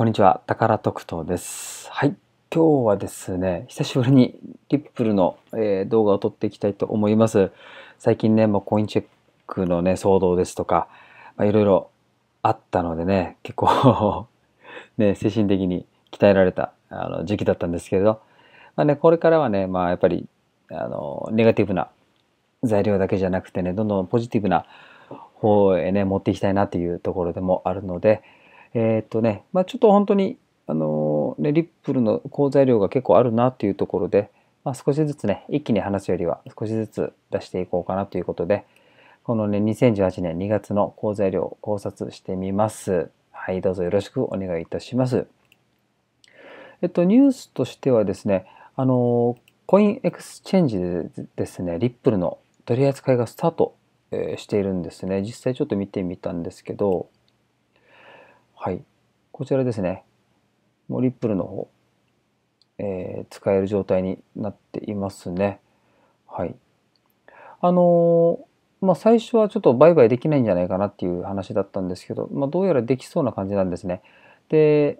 こんにちは、タカ宝特等です。はい、今日はですね、久しぶりにリップルの、えー、動画を撮っていきたいと思います。最近ね、もうコインチェックのね、騒動ですとか、まあ、いろいろあったのでね、結構 ね、精神的に鍛えられたあの時期だったんですけれど、まあね、これからはね、まあやっぱり、あの、ネガティブな材料だけじゃなくてね、どんどんポジティブな方へね、持っていきたいなっていうところでもあるので、えー、っとね、まあ、ちょっと本当に、あのね、リップルの口材量が結構あるなっていうところで、まあ、少しずつね、一気に話すよりは少しずつ出していこうかなということで、このね、2018年2月の講材量を考察してみます。はい、どうぞよろしくお願いいたします。えっと、ニュースとしてはですね、あの、コインエクスチェンジでですね、リップルの取り扱いがスタート、えー、しているんですね。実際ちょっと見てみたんですけど、はい。こちらですね。もうリップルの方、えー、使える状態になっていますね。はい。あのー、まあ、最初はちょっと売買できないんじゃないかなっていう話だったんですけど、まあ、どうやらできそうな感じなんですね。で、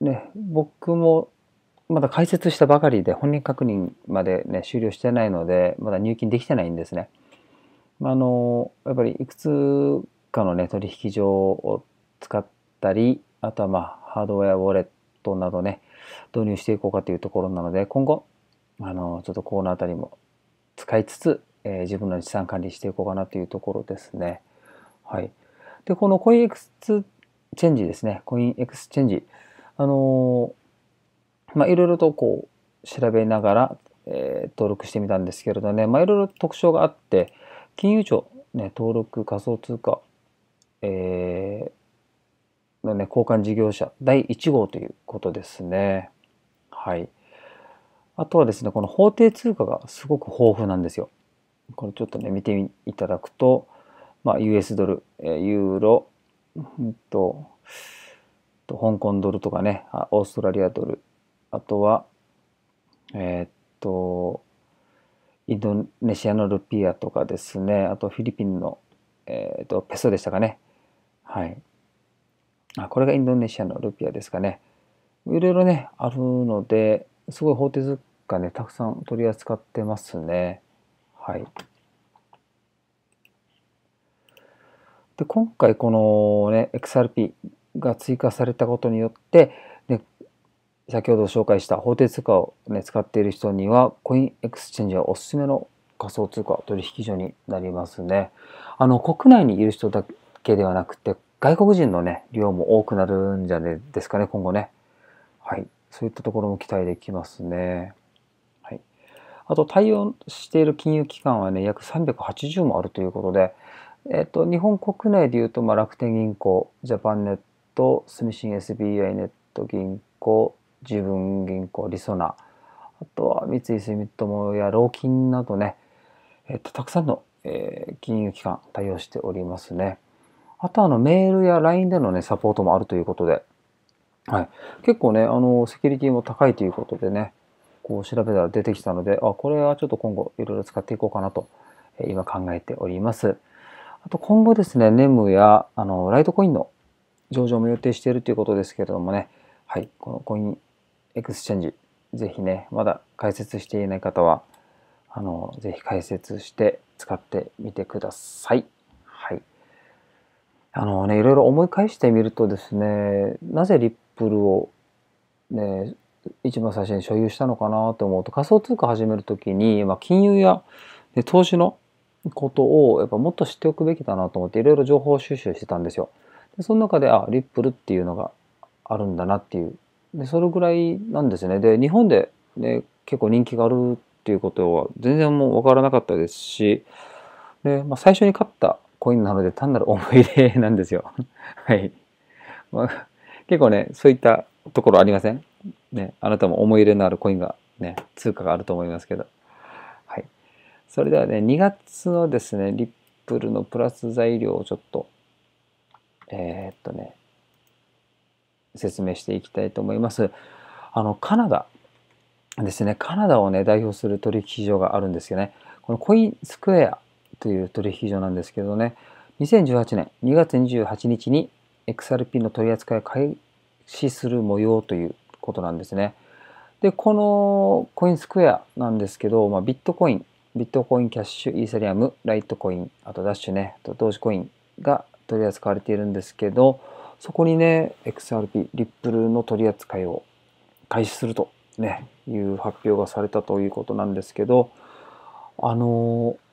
ね、僕もまだ解説したばかりで本人確認までね、終了してないので、まだ入金できてないんですね。あのー、やっぱりいくつかのね、取引所を使ってったり、あとはまあ、ハードウェアウォレットなどね、導入していこうかというところなので、今後、あの、ちょっとこのあたりも使いつつ、えー、自分の資産管理していこうかなというところですね。はい。で、このコインエクスチェンジですね。コインエクスチェンジ。あのー、まあ、いろいろとこう、調べながら、えー、登録してみたんですけれどね、まあ、いろいろ特徴があって、金融庁、ね、登録仮想通貨、えー、のね、交換事業者第1号ということですね。はい。あとはですね、この法定通貨がすごく豊富なんですよ。これちょっとね、見ていただくと、まあ、US ドル、ユーロ、うんと、と香港ドルとかね、オーストラリアドル、あとは、えっと、インドネシアのルピアとかですね、あとフィリピンの、えっとペソでしたかね。はい。あこれがインドネシアのルピアですかね。いろいろね、あるので、すごい法定通貨ね、たくさん取り扱ってますね。はい。で、今回このね、XRP が追加されたことによって、ね、先ほど紹介した法定通貨を、ね、使っている人には、コインエクスチェンジはおすすめの仮想通貨取引所になりますね。あの、国内にいる人だけではなくて、外国人のね、量も多くなるんじゃねですかね、今後ね。はい。そういったところも期待できますね。はい。あと、対応している金融機関はね、約380もあるということで、えっ、と、日本国内で言うと、まあ、楽天銀行、ジャパンネット、住信 SBI ネット銀行、自分銀行、リソナ、あとは三井住友や老金などね、えっ、と、たくさんの、えー、金融機関対応しておりますね。あとあのメールや LINE でのね、サポートもあるということで、はい。結構ね、あの、セキュリティも高いということでね、こう調べたら出てきたので、あ、これはちょっと今後いろいろ使っていこうかなと、え今考えております。あと今後ですね、ネムやあのライトコインの上場も予定しているということですけれどもね、はい、このコインエクスチェンジ、ぜひね、まだ解説していない方は、あの、ぜひ解説して使ってみてください。あのね、いろいろ思い返してみるとですね、なぜリップルを、ね、一番最初に所有したのかなと思うと、仮想通貨始めるときに、まあ、金融や、ね、投資のことをやっぱもっと知っておくべきだなと思って、いろいろ情報収集してたんですよ。でその中で、あ、リップルっていうのがあるんだなっていう。で、それぐらいなんですね。で、日本で、ね、結構人気があるっていうことは全然もう分からなかったですし、でまあ、最初に買ったコインなので単なる思い入れなんですよ。はい。まあ、結構ね、そういったところありませんね、あなたも思い入れのあるコインが、ね、通貨があると思いますけど。はい。それではね、2月のですね、リップルのプラス材料をちょっと、えー、っとね、説明していきたいと思います。あの、カナダですね、カナダをね、代表する取引所があるんですよね。このコインスクエアという取引所なんですけどね、2018年2月28日に XRP の取り扱いを開始する模様ということなんですね。で、このコインスクエアなんですけど、まあ、ビットコイン、ビットコインキャッシュ、イーサリアム、ライトコイン、あとダッシュね、と同時コインが取り扱われているんですけど、そこにね、XRP、リップルの取り扱いを開始すると、ね、いう発表がされたということなんですけど、あのー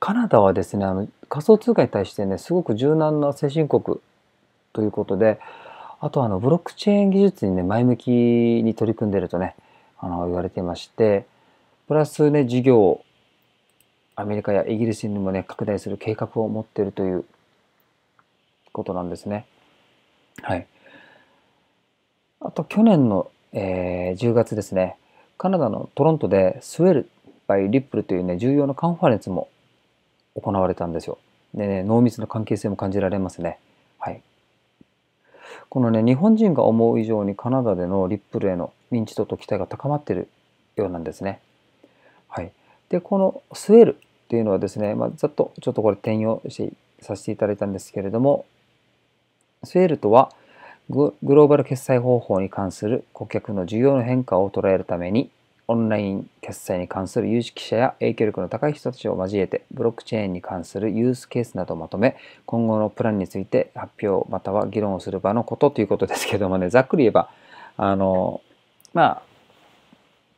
カナダはですねあの仮想通貨に対してねすごく柔軟な先進国ということであとあのブロックチェーン技術にね前向きに取り組んでるとねあの言われていましてプラスね事業をアメリカやイギリスにもね拡大する計画を持っているということなんですね。はい、あと去年の、えー、10月ですねカナダのトロントでスウェルバイ・リップルというね重要なカンファレンスも行われたんですよ。で、ね、濃密な関係性も感じられますね。はい。このね、日本人が思う以上にカナダでのリップルへの認知度と期待が高まっているようなんですね。はい。で、このスウェルっていうのはですね、まあ、ざっとちょっとこれ転用しさせていただいたんですけれども、スウェルとはグローバル決済方法に関する顧客の需要の変化を捉えるためにオンライン決済に関する有識者や影響力の高い人たちを交えてブロックチェーンに関するユースケースなどをまとめ今後のプランについて発表または議論をする場のことということですけどもね ざっくり言えばあのまあ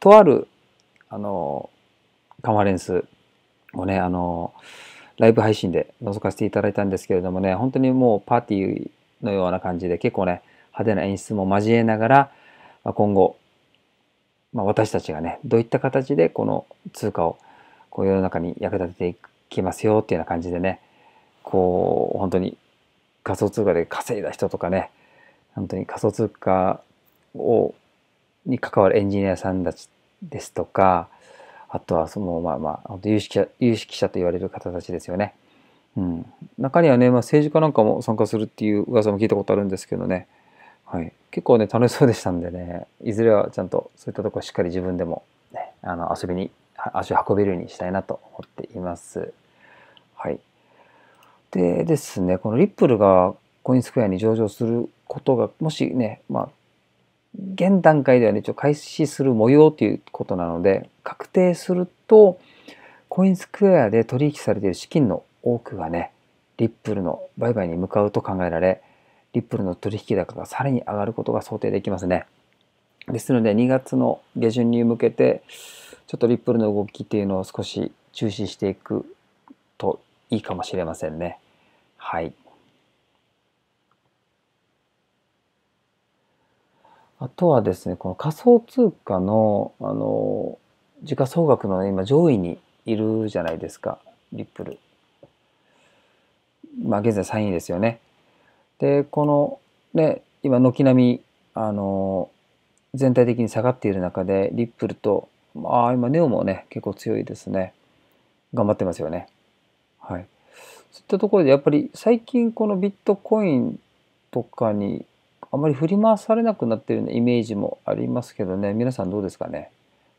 とあるあのカンファレンスをねあのライブ配信で覗かせていただいたんですけれどもね本当にもうパーティーのような感じで結構ね派手な演出も交えながら今後まあ、私たちがねどういった形でこの通貨をこう世の中に役立てていきますよっていうような感じでねこう本当に仮想通貨で稼いだ人とかね本当に仮想通貨をに関わるエンジニアさんたちですとかあとはそのまあまあ有識者有識者と言われる方たちですよね。うん、中にはね、まあ、政治家なんかも参加するっていう噂も聞いたことあるんですけどねはい、結構ね楽しそうでしたんでねいずれはちゃんとそういったとこしっかり自分でも、ね、あの遊びに足を運べるようにしたいなと思っています。はい、でですねこのリップルがコインスクエアに上場することがもしね、まあ、現段階ではね一応開始する模様ということなので確定するとコインスクエアで取引されている資金の多くがねリップルの売買に向かうと考えられリップルの取引高がさらに上がることが想定できますね。ですので、2月の下旬に向けて、ちょっとリップルの動きっていうのを少し注視していくといいかもしれませんね。はい。あとはですね、この仮想通貨の、あの、時価総額の今上位にいるじゃないですか、リップル。まあ現在3位ですよね。で、このね、今軒並み、あの、全体的に下がっている中で、リップルと、まあ今ネオもね、結構強いですね。頑張ってますよね。はい。そういったところでやっぱり最近このビットコインとかにあまり振り回されなくなってるイメージもありますけどね皆さんどうですかね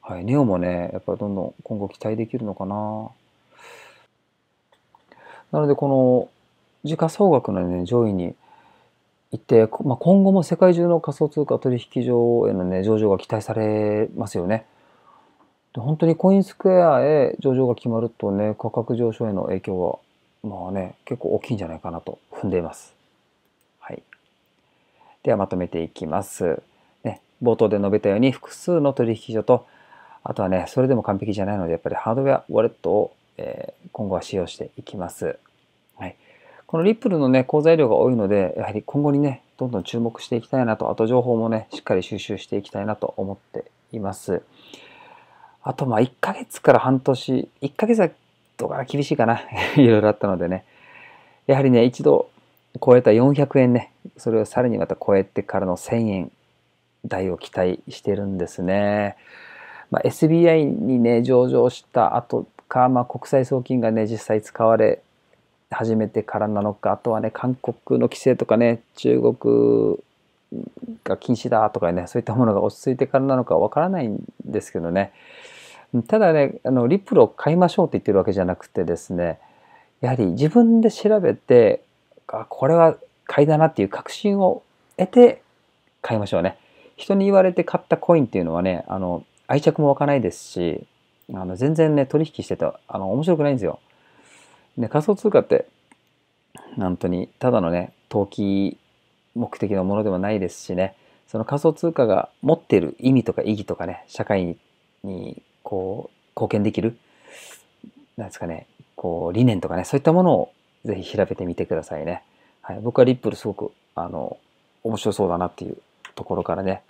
はいネオもねやっぱりどんどん今後期待できるのかななのでこの時価総額のね上位にいて、まあ、今後も世界中の仮想通貨取引所への、ね、上場が期待されますよね。で本当にコインスクエアへ上場が決まるとね価格上昇への影響はまあね結構大きいんじゃないかなと踏んでいます。はい、ではまとめていきます。ね、冒頭で述べたように複数の取引所とあとはねそれでも完璧じゃないのでやっぱりハードウェアウォレットを、えー、今後は使用していきます。はいこのリップルのね、講材量が多いので、やはり今後にね、どんどん注目していきたいなと、あと情報もね、しっかり収集していきたいなと思っています。あと、まあ、1ヶ月から半年、1ヶ月はどうかな、厳しいかな、いろいろあったのでね、やはりね、一度超えた400円ね、それをさらにまた超えてからの1000円台を期待してるんですね。まあ、SBI にね、上場した後か、まあ、国際送金がね、実際使われ始めてからなのかあとはね韓国の規制とかね中国が禁止だとかねそういったものが落ち着いてからなのかわからないんですけどねただねあのリプルを買いましょうって言ってるわけじゃなくてですねやはり自分で調べてあこれは買いだなっていう確信を得て買いましょうね人に言われて買ったコインっていうのはねあの愛着も湧かないですしあの全然ね取引しててあの面白くないんですよで、仮想通貨って、本当にただのね、投機目的のものではないですしね、その仮想通貨が持っている意味とか意義とかね、社会にこう貢献できる、なんですかね、こう理念とかね、そういったものをぜひ調べてみてくださいね。はい、僕はリップルすごく、あの、面白そうだなっていうところからね、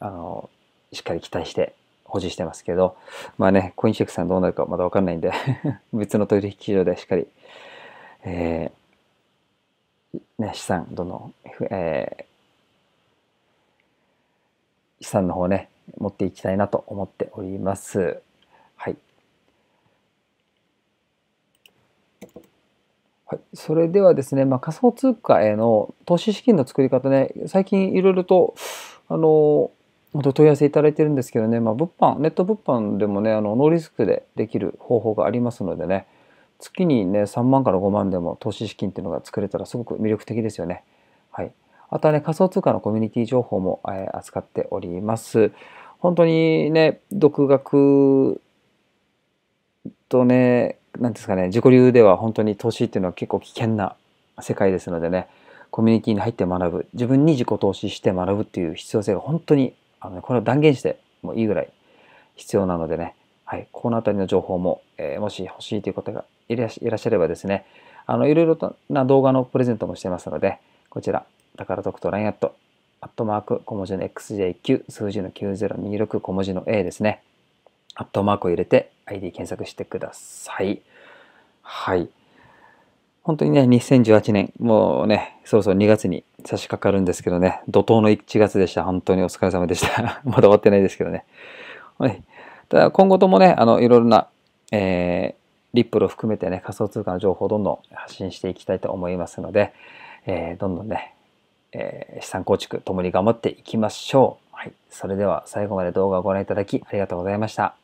あの、しっかり期待して保持してますけど、まあね、コインチェックさんどうなるかまだわかんないんで 別の取引所でしっかり、えー、ね、資産、どの、えー、資産の方ね、持っていきたいなと思っております。はい。はい、それではですね、まあ、仮想通貨への投資資金の作り方ね、最近いろいろと、あのお問い合わせいただいてるんですけどね、まあ、物販、ネット物販でもね、あの、ノーリスクでできる方法がありますのでね、月にね、3万から5万でも投資資金っていうのが作れたらすごく魅力的ですよね。はい。あとはね、仮想通貨のコミュニティ情報も、えー、扱っております。本当にね、独学とね、何ですかね、自己流では本当に投資っていうのは結構危険な世界ですのでね、コミュニティに入って学ぶ、自分に自己投資して学ぶっていう必要性が本当にあの、ね、これを断言してもいいぐらい必要なのでね、はい、この辺りの情報も、えー、もし欲しいという方がいらっしゃればですね、あの、いろいろとな動画のプレゼントもしてますので、こちら、宝特と l ラインアット、アットマーク小文字の x j 9数字の9026小文字の A ですね。アットマークを入れて ID 検索してください。はい。本当にね、2018年、もうね、そろそろ2月に差し掛かるんですけどね、怒涛の1月でした。本当にお疲れ様でした。まだ終わってないですけどね。はい。ただ、今後ともね、あの、いろいろな、えー、リップルを含めてね、仮想通貨の情報をどんどん発信していきたいと思いますので、えー、どんどんね、えー、資産構築共に頑張っていきましょう。はい。それでは最後まで動画をご覧いただきありがとうございました。